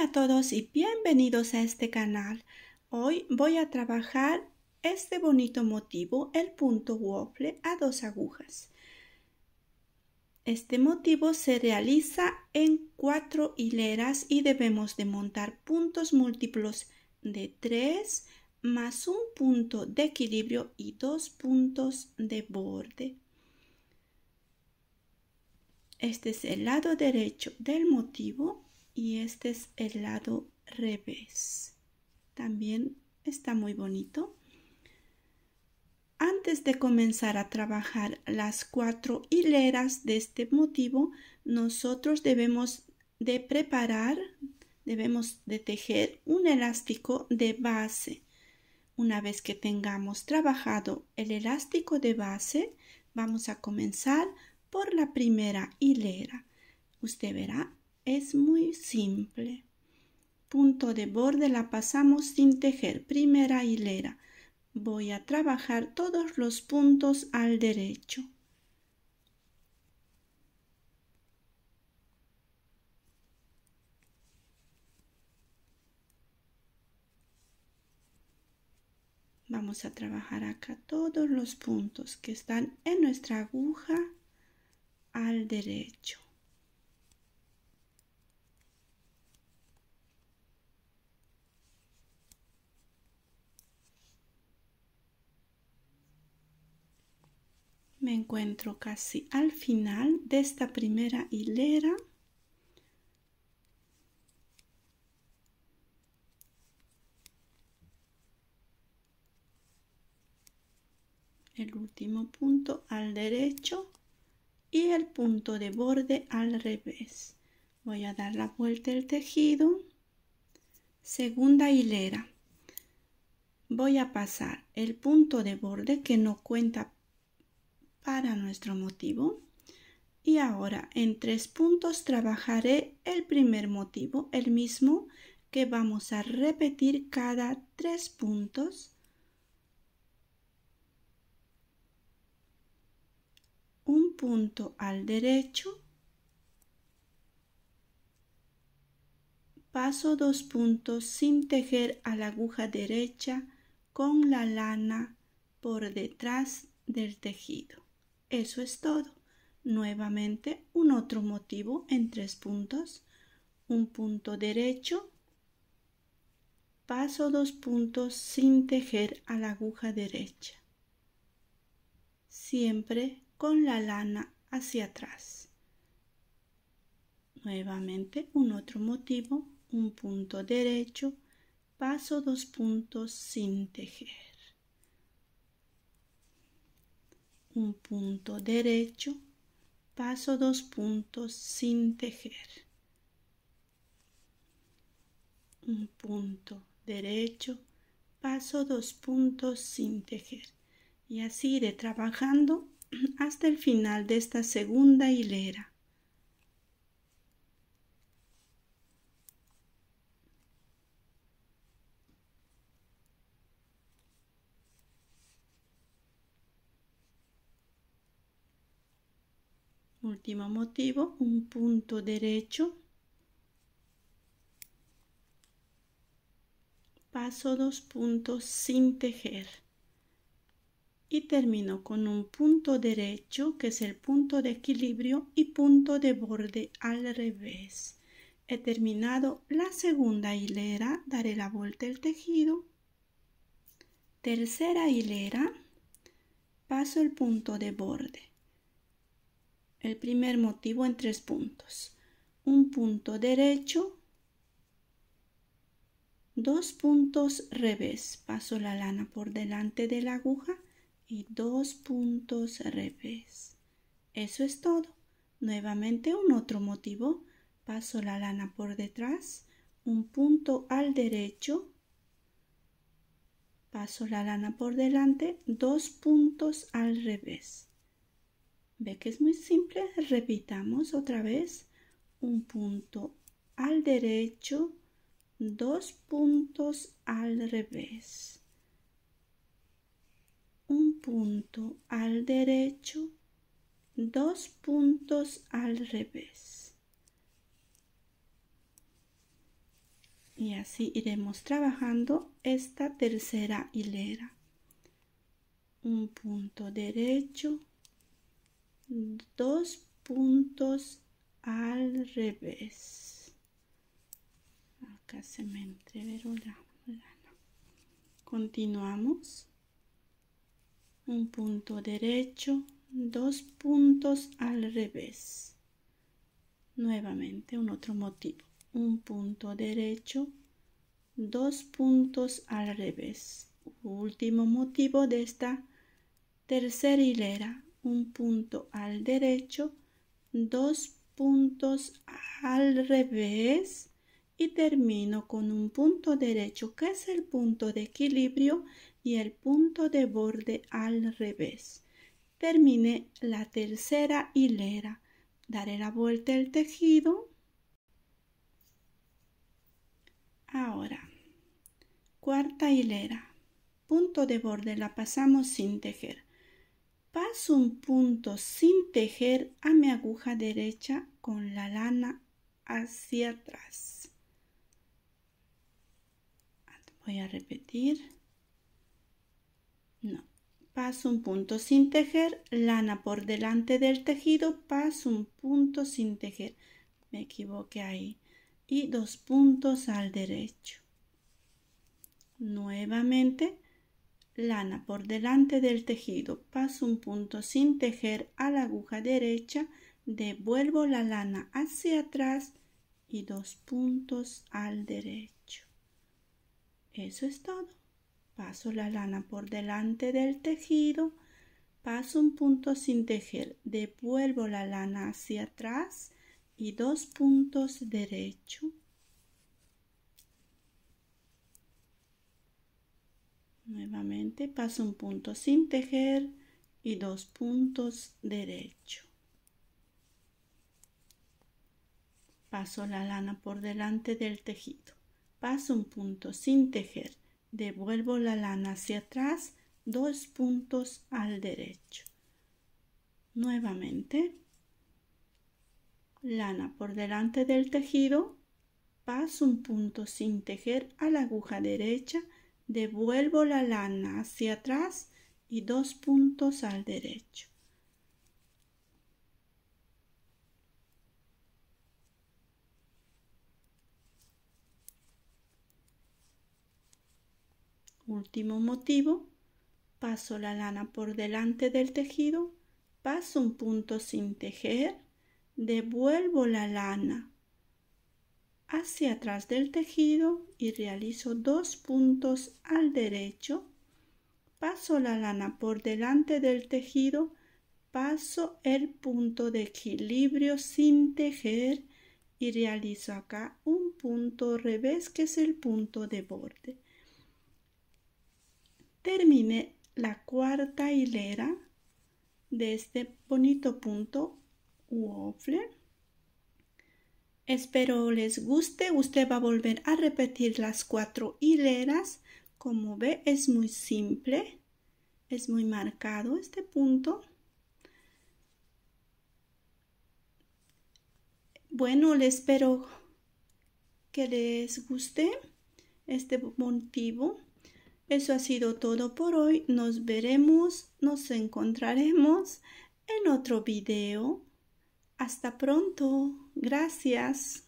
Hola a todos y bienvenidos a este canal. Hoy voy a trabajar este bonito motivo, el punto waffle a dos agujas. Este motivo se realiza en cuatro hileras y debemos de montar puntos múltiplos de tres más un punto de equilibrio y dos puntos de borde. Este es el lado derecho del motivo y este es el lado revés también está muy bonito antes de comenzar a trabajar las cuatro hileras de este motivo nosotros debemos de preparar debemos de tejer un elástico de base una vez que tengamos trabajado el elástico de base vamos a comenzar por la primera hilera usted verá es muy simple. Punto de borde la pasamos sin tejer, primera hilera. Voy a trabajar todos los puntos al derecho. Vamos a trabajar acá todos los puntos que están en nuestra aguja al derecho. me encuentro casi al final de esta primera hilera el último punto al derecho y el punto de borde al revés voy a dar la vuelta del tejido segunda hilera voy a pasar el punto de borde que no cuenta para nuestro motivo. Y ahora en tres puntos trabajaré el primer motivo, el mismo que vamos a repetir cada tres puntos. Un punto al derecho. Paso dos puntos sin tejer a la aguja derecha con la lana por detrás del tejido. Eso es todo. Nuevamente un otro motivo en tres puntos. Un punto derecho. Paso dos puntos sin tejer a la aguja derecha. Siempre con la lana hacia atrás. Nuevamente un otro motivo, un punto derecho, paso dos puntos sin tejer. un punto derecho, paso dos puntos sin tejer. Un punto derecho, paso dos puntos sin tejer. Y así iré trabajando hasta el final de esta segunda hilera. Último motivo, un punto derecho. Paso dos puntos sin tejer. Y termino con un punto derecho, que es el punto de equilibrio, y punto de borde al revés. He terminado la segunda hilera, daré la vuelta al tejido. Tercera hilera, paso el punto de borde el primer motivo en tres puntos. Un punto derecho, dos puntos revés. Paso la lana por delante de la aguja y dos puntos revés. Eso es todo. Nuevamente un otro motivo. Paso la lana por detrás, un punto al derecho. Paso la lana por delante, dos puntos al revés. Ve que es muy simple. Repitamos otra vez. Un punto al derecho, dos puntos al revés. Un punto al derecho, dos puntos al revés. Y así iremos trabajando esta tercera hilera. Un punto derecho, dos puntos al revés acá se me entreveró la lana continuamos un punto derecho dos puntos al revés nuevamente un otro motivo un punto derecho dos puntos al revés último motivo de esta tercera hilera un punto al derecho, dos puntos al revés y termino con un punto derecho que es el punto de equilibrio y el punto de borde al revés. Terminé la tercera hilera. Daré la vuelta el tejido. Ahora, cuarta hilera. Punto de borde la pasamos sin tejer paso un punto sin tejer a mi aguja derecha con la lana hacia atrás. Voy a repetir. No. Paso un punto sin tejer, lana por delante del tejido, paso un punto sin tejer. Me equivoqué ahí. Y dos puntos al derecho. Nuevamente lana por delante del tejido, paso un punto sin tejer a la aguja derecha, devuelvo la lana hacia atrás y dos puntos al derecho. Eso es todo. Paso la lana por delante del tejido, paso un punto sin tejer, devuelvo la lana hacia atrás y dos puntos derecho. Nuevamente paso un punto sin tejer y dos puntos derecho. Paso la lana por delante del tejido. Paso un punto sin tejer. Devuelvo la lana hacia atrás, dos puntos al derecho. Nuevamente, lana por delante del tejido, paso un punto sin tejer a la aguja derecha, devuelvo la lana hacia atrás y dos puntos al derecho. Último motivo, paso la lana por delante del tejido, paso un punto sin tejer, devuelvo la lana hacia atrás del tejido y realizo dos puntos al derecho, paso la lana por delante del tejido, paso el punto de equilibrio sin tejer y realizo acá un punto revés que es el punto de borde. Terminé la cuarta hilera de este bonito punto waffle Espero les guste. Usted va a volver a repetir las cuatro hileras. Como ve, es muy simple. Es muy marcado este punto. Bueno, les espero que les guste este motivo. Eso ha sido todo por hoy. Nos veremos, nos encontraremos en otro video. Hasta pronto. Gracias.